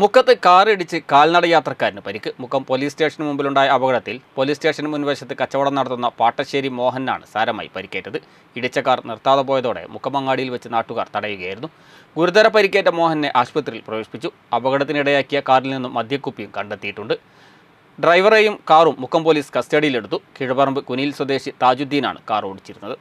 മുഖത്ത് കാറിടിച്ച് കാൽനട യാത്രക്കാരന് പരിക്ക് മുഖം പോലീസ് സ്റ്റേഷന് മുമ്പിലുണ്ടായ അപകടത്തിൽ പോലീസ് സ്റ്റേഷന് മുൻവശത്ത് കച്ചവടം നടത്തുന്ന പാട്ടശ്ശേരി മോഹനാണ് സാരമായി പരിക്കേറ്റത് ഇടിച്ച കാർ നിർത്താതെ പോയതോടെ മുഖമങ്ങാടിയിൽ വെച്ച് നാട്ടുകാർ തടയുകയായിരുന്നു ഗുരുതര പരിക്കേറ്റ മോഹനെ ആശുപത്രിയിൽ പ്രവേശിപ്പിച്ചു അപകടത്തിനിടയാക്കിയ കാറിൽ നിന്നും മദ്യക്കുപ്പിയും കണ്ടെത്തിയിട്ടുണ്ട് ഡ്രൈവറെയും കാറും മുക്കം പോലീസ് കസ്റ്റഡിയിലെടുത്തു കീഴപ്പറമ്പ് കുനിയിൽ സ്വദേശി താജുദ്ദീനാണ് കാർ ഓടിച്ചിരുന്നത്